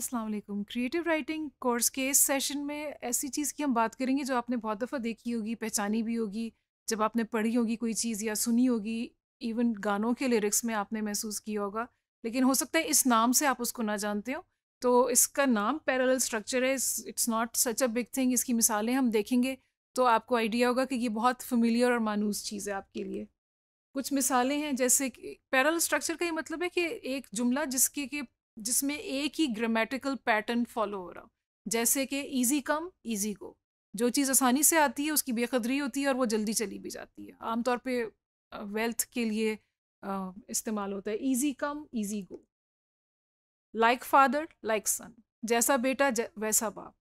अस्सलाम वालेकुम creative writing course के इस सेशन में ऐसी चीज़ की हम बात करेंगे जो आपने बहुत दफ़ा देखी होगी पहचानी भी होगी जब आपने पढ़ी होगी कोई चीज़ या सुनी होगी इवन गानों के लिरिक्स में आपने महसूस किया होगा लेकिन हो सकता है इस नाम से आप उसको ना जानते हो तो इसका नाम पैरल स्ट्रक्चर है it's not such a big thing इसकी मिसालें हम देखेंगे तो आपको आइडिया होगा कि ये बहुत फमिलियर और मानूस चीज़ है आपके लिए कुछ मिसालें हैं जैसे पैरल स्ट्रक्चर का ये मतलब है कि एक जुमला जिसके के जिसमें एक ही ग्रामेटिकल पैटर्न फॉलो हो रहा जैसे कि ईजी कम ईजी गो जो चीज़ आसानी से आती है उसकी बेकदरी होती है और वो जल्दी चली भी जाती है आमतौर पे वेल्थ के लिए इस्तेमाल होता है easy come easy go like father like son जैसा बेटा जै, वैसा बाप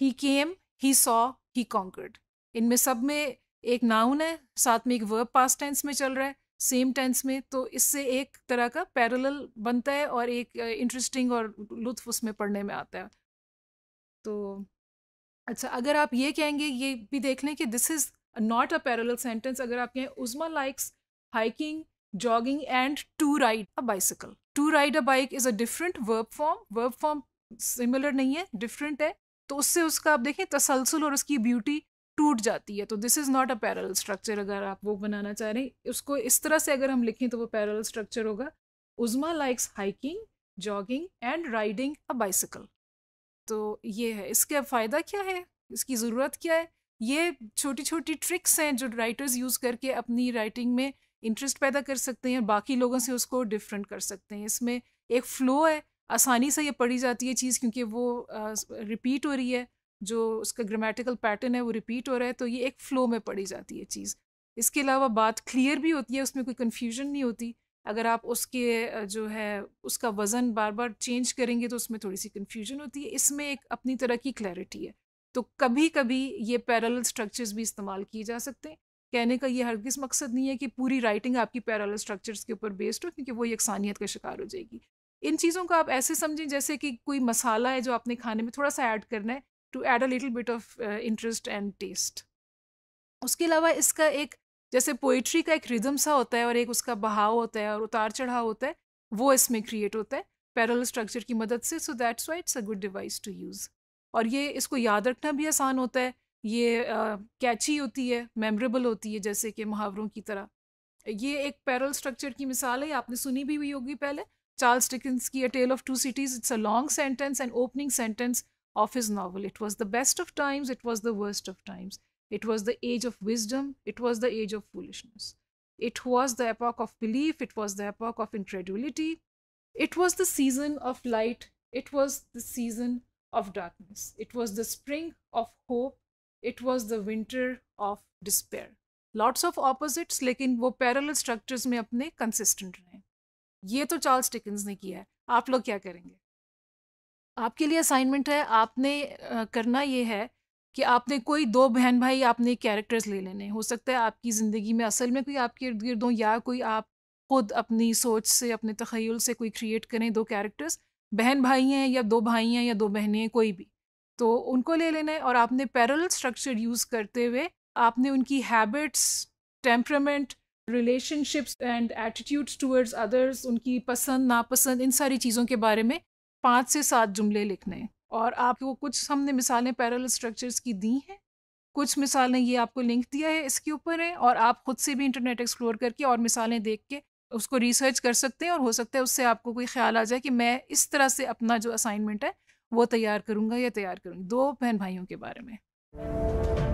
ही केम ही सॉ ही कॉन्कर्ड इनमें सब में एक नाउन है साथ में एक वर्ब पास्ट टेंस में चल रहा है सेम टेंस में तो इससे एक तरह का पैरेलल बनता है और एक इंटरेस्टिंग और लुत्फ उसमें पढ़ने में आता है तो अच्छा अगर आप ये कहेंगे ये भी देख लें कि this is not a parallel sentence अगर आप कहें Uzma likes hiking jogging and to ride a bicycle to ride a bike is a different verb form verb form similar नहीं है डिफरेंट है तो उससे उसका आप देखें तसलसल और उसकी ब्यूटी टूट जाती है तो this is not a parallel structure अगर आप वो बनाना चाह रहे हैं उसको इस तरह से अगर हम लिखें तो वो पैरल स्ट्रक्चर होगा Uzma likes hiking jogging and riding a bicycle तो ये है इसका फ़ायदा क्या है इसकी ज़रूरत क्या है ये छोटी छोटी ट्रिक्स हैं जो राइटर्स यूज़ करके अपनी राइटिंग में इंटरेस्ट पैदा कर सकते हैं बाकी लोगों से उसको डिफरेंट कर सकते हैं इसमें एक फ़्लो है आसानी से ये पढ़ी जाती है चीज़ क्योंकि वो रिपीट हो रही है जो उसका ग्रामेटिकल पैटर्न है वो रिपीट हो रहा है तो ये एक फ़्लो में पड़ी जाती है चीज़ इसके अलावा बात क्लियर भी होती है उसमें कोई कन्फ्यूजन नहीं होती अगर आप उसके जो है उसका वज़न बार बार चेंज करेंगे तो उसमें थोड़ी सी कन्फ्यूजन होती है इसमें एक अपनी तरह की क्लैरिटी है तो कभी कभी ये पैरल स्ट्रक्चर्स भी इस्तेमाल किए जा सकते हैं कहने का ये किस मकसद नहीं है कि पूरी राइटिंग आपकी पैरल स्ट्रक्चर्स के ऊपर बेस्ड हो क्योंकि वो यकसानियत का शिकार हो जाएगी इन चीज़ों को आप ऐसे समझें जैसे कि कोई मसाला है जो आपने खाने में थोड़ा सा ऐड करना है to add a little bit of interest and taste उसके अलावा इसका एक जैसे पोइट्री का एक रिदम सा होता है और एक उसका बहाव होता है और उतार चढ़ाव होता है वो इसमें क्रिएट होता है पैरल स्ट्रक्चर की मदद से so that's why it's a good device to use और ये इसको याद रखना भी आसान होता है ये कैची uh, होती है मेमोरेबल होती है जैसे कि मुहावरों की तरह ये एक पैरल स्ट्रक्चर की मिसाल है आपने सुनी भी हुई होगी पहले चार्ल्स डिकिंस की a tale of two cities it's a long sentence and opening sentence of his novel. It was the best of times, it was the worst of times. It was the age of wisdom, it was the age of foolishness. It was the epoch of belief, it was the epoch of incredulity. It was the season of light, it was the season of darkness. It was the spring of hope, it was the winter of despair. Lots of opposites लेकिन वो parallel structures में अपने Consistent. रहे ये तो Charles टिकन्स ने किया है आप लोग क्या करेंगे आपके लिए असाइनमेंट है आपने करना ये है कि आपने कोई दो बहन भाई आपने कैरेक्टर्स ले लेने हो सकता है आपकी ज़िंदगी में असल में कोई आपके इर्द गिर्द या कोई आप खुद अपनी सोच से अपने तखयल से कोई क्रिएट करें दो कैरेक्टर्स बहन भाई हैं या दो भाई हैं या दो बहनें हैं कोई भी तो उनको ले लेना है और आपने पैरल स्ट्रक्चर यूज़ करते हुए आपने उनकी habits temperament relationships and attitudes towards others उनकी पसंद नापसंद इन सारी चीज़ों के बारे में पाँच से सात जुमले लिखने और आपको कुछ हमने मिसालें पैरल स्ट्रक्चर्स की दी हैं कुछ मिसालें ये आपको लिंक दिया है इसके ऊपर है और आप खुद से भी इंटरनेट एक्सप्लोर करके और मिसालें देख के उसको रिसर्च कर सकते हैं और हो सकता है उससे आपको कोई ख्याल आ जाए कि मैं इस तरह से अपना जो असाइनमेंट है वो तैयार करूँगा या तैयार करूँगी दो बहन भाइयों के बारे में